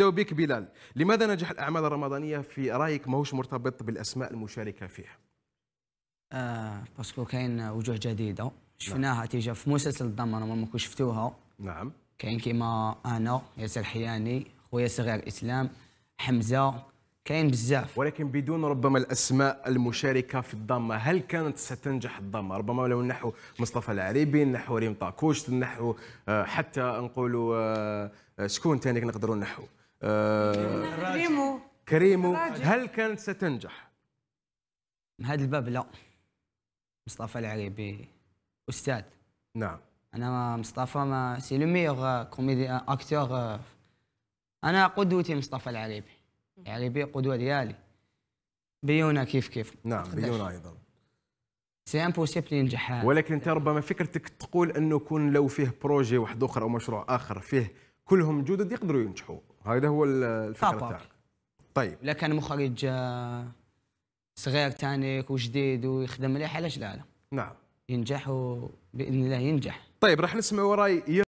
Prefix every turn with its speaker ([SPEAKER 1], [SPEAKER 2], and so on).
[SPEAKER 1] نبداو بك بلال لماذا نجاح الاعمال الرمضانيه في رايك ماهوش مرتبط بالاسماء المشاركه فيها
[SPEAKER 2] آه باسكو كاين وجوه جديده نعم. شفناها تيجا في مسلسل الضمان كنتو شفتوها نعم كاين كيما انا ياسر حياني خويا
[SPEAKER 1] صغير اسلام حمزه كاين بزاف ولكن بدون ربما الاسماء المشاركه في الضمه هل كانت ستنجح الضمه ربما لو نحو مصطفى العريبي نحو ريم طاكوش نحو آه، حتى نقولوا آه، آه، شكون ثاني نقدروا نحو آه، كريمو كريمو هل كانت ستنجح؟ من هذا الباب لا مصطفى العريبي استاذ نعم
[SPEAKER 2] انا مصطفى ما سي لو ميور آه، كوميدي آه، اكتور انا قدوتي مصطفى العريبي العريبي قدوه ديالي بيونا كيف كيف
[SPEAKER 1] نعم بيونا ايضا
[SPEAKER 2] سي امبوسيبل ينجح
[SPEAKER 1] ولكن انت ربما فكرتك تقول انه كون لو فيه بروجي واحد اخر او مشروع اخر فيه كلهم جدد يقدروا ينجحوا هذا هو الفكره تاعك
[SPEAKER 2] طيب لا كان مخرج آه، صغير تانيك وجديد ويخدم مليح علاش لا لا نعم ينجح باذن الله ينجح
[SPEAKER 1] طيب راح نسمع وراي